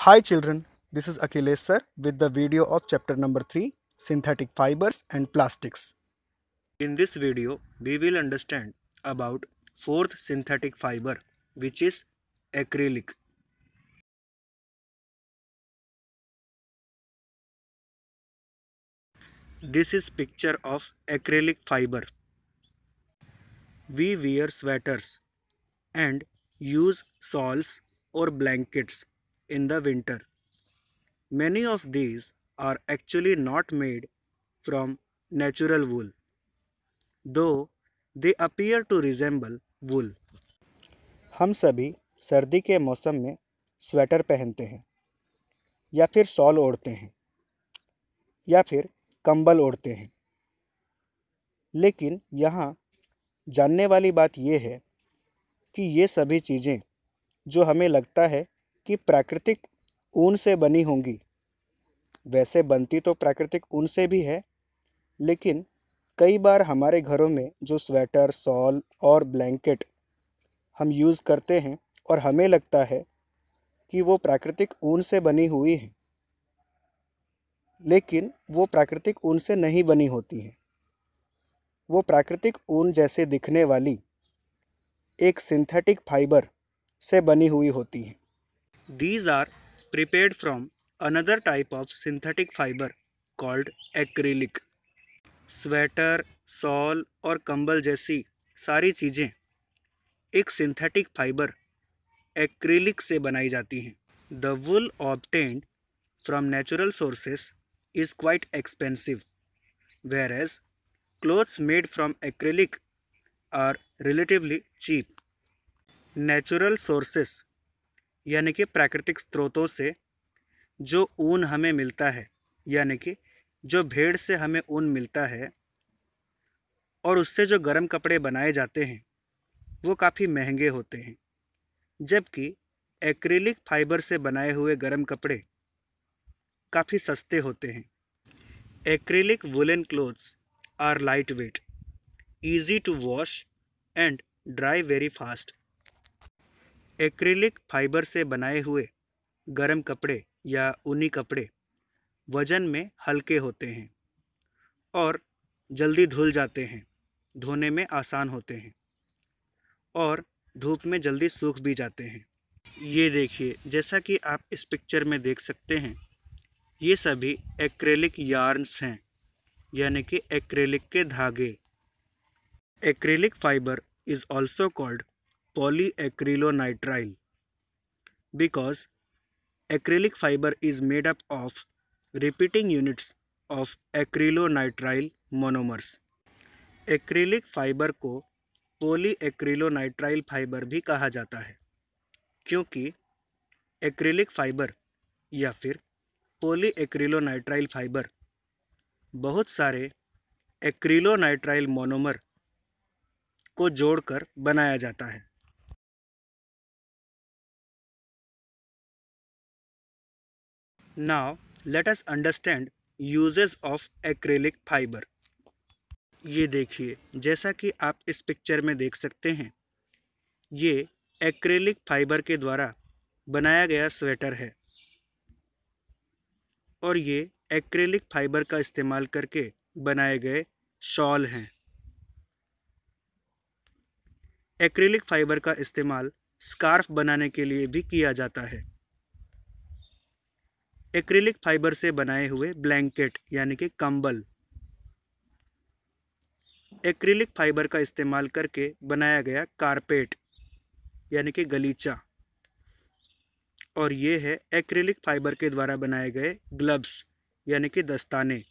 Hi children, this is Achilles sir with the video of chapter number 3 Synthetic Fibers and Plastics. In this video, we will understand about fourth synthetic fiber which is acrylic. This is picture of acrylic fiber. We wear sweaters and use shawls or blankets in the winter. Many of these are actually not made from natural wool, though they appear to resemble wool. hum sabhi sardi ke mausam mein sweater pehante hain ya फिर shawl ओढ़ते hain ya फिर kambal ओढ़ते hain lekin yahan जानने वाली बात यह है कि ये सभी चीज़ें जो हमें लगता है कि प्राकृतिक ऊन से बनी होंगी वैसे बनती तो प्राकृतिक ऊन से भी है लेकिन कई बार हमारे घरों में जो स्वेटर सॉल और ब्लैंकेट हम यूज़ करते हैं और हमें लगता है कि वो प्राकृतिक ऊन से बनी हुई हैं लेकिन वो प्राकृतिक ऊन से नहीं बनी होती हैं वो प्राकृतिक ऊन जैसे दिखने वाली एक सिंथेटिक फाइबर से बनी हुई होती हैं these are prepared from another type of synthetic fibre called acrylic. Sweater सॉल और कंबल जैसी सारी चीज़ें एक सिंथेटिक फाइबर एक्रिलिक से बनाई जाती हैं the wool obtained from natural sources is quite expensive whereas clothes made from acrylic are relatively cheap natural sources यानी कि प्राकृतिक स्रोतों से जो ऊन हमें मिलता है यानी कि जो भेड़ से हमें ऊन मिलता है और उससे जो गर्म कपड़े बनाए जाते हैं वो काफ़ी महंगे होते हैं जबकि एक्रीलिक फाइबर से बनाए हुए गर्म कपड़े काफ़ी सस्ते होते हैं acrylic woollen clothes are lightweight easy to wash and dry very fast acrylic fibre से बनाए हुए गर्म कपड़े या ऊनी कपड़े वजन में हल्के होते हैं और जल्दी धुल जाते हैं धोने में आसान होते हैं और धूप में जल्दी सूख भी जाते हैं ये देखिए जैसा कि आप इस पिक्चर में देख सकते हैं ये सभी एक्रेलिक यार्न्स हैं यानी कि एक्रेलिक के धागे acrylic fibre is also called polyacrylonitrile because acrylic fiber is made up of repeating units of acrylonitrile monomers. Acrylic fibre को पोलीएक्रिलोनाइट्राइल फाइबर भी कहा जाता है क्योंकि एक्रिलिक फाइबर या फिर पोलीएक्रिलोनाइट्राइल फाइबर बहुत सारे एक्रिलोनाइट्राइल मोनोमर को जोड़कर बनाया जाता है now let us understand uses of acrylic fibre ये देखिए जैसा कि आप इस पिक्चर में देख सकते हैं ये एक्रेलिक फाइबर के द्वारा बनाया गया स्वेटर है और ये एक्रेलिक फाइबर का इस्तेमाल करके बनाए गए शॉल हैं एक्रेलिक फाइबर का इस्तेमाल स्कार्फ बनाने के लिए भी किया जाता है एक्रिलिक फाइबर से बनाए हुए ब्लैंकेट यानी कि कंबल एक्रिलिक फाइबर का इस्तेमाल करके बनाया गया कारपेट यानी कि गलीचा और ये है एक्रिलिक फाइबर के द्वारा बनाए गए ग्लब्स यानी कि दस्ताने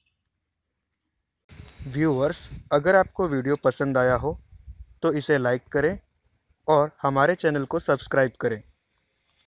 व्यूअर्स अगर आपको वीडियो पसंद आया हो तो इसे लाइक करें और हमारे चैनल को सब्सक्राइब करें